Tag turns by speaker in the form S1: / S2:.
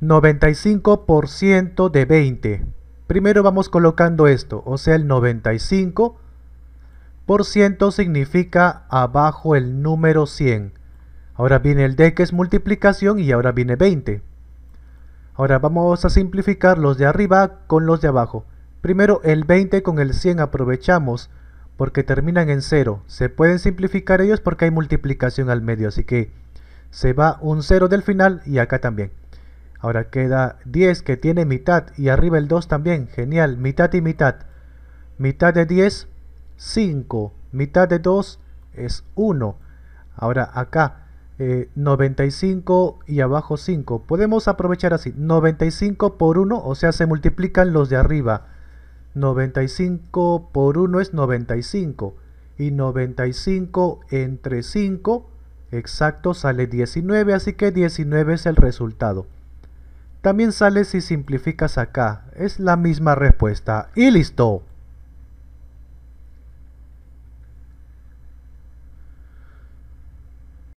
S1: 95% de 20. Primero vamos colocando esto, o sea el 95% significa abajo el número 100. Ahora viene el D que es multiplicación y ahora viene 20. Ahora vamos a simplificar los de arriba con los de abajo. Primero el 20 con el 100 aprovechamos porque terminan en 0. Se pueden simplificar ellos porque hay multiplicación al medio, así que se va un 0 del final y acá también. Ahora queda 10 que tiene mitad y arriba el 2 también. Genial, mitad y mitad. Mitad de 10, 5. Mitad de 2 es 1. Ahora acá 95 eh, y abajo 5. Podemos aprovechar así. 95 por 1, o sea, se multiplican los de arriba. 95 por 1 es 95. Y 95 entre 5, exacto, sale 19. Así que 19 es el resultado. También sales si simplificas acá. Es la misma respuesta. Y listo.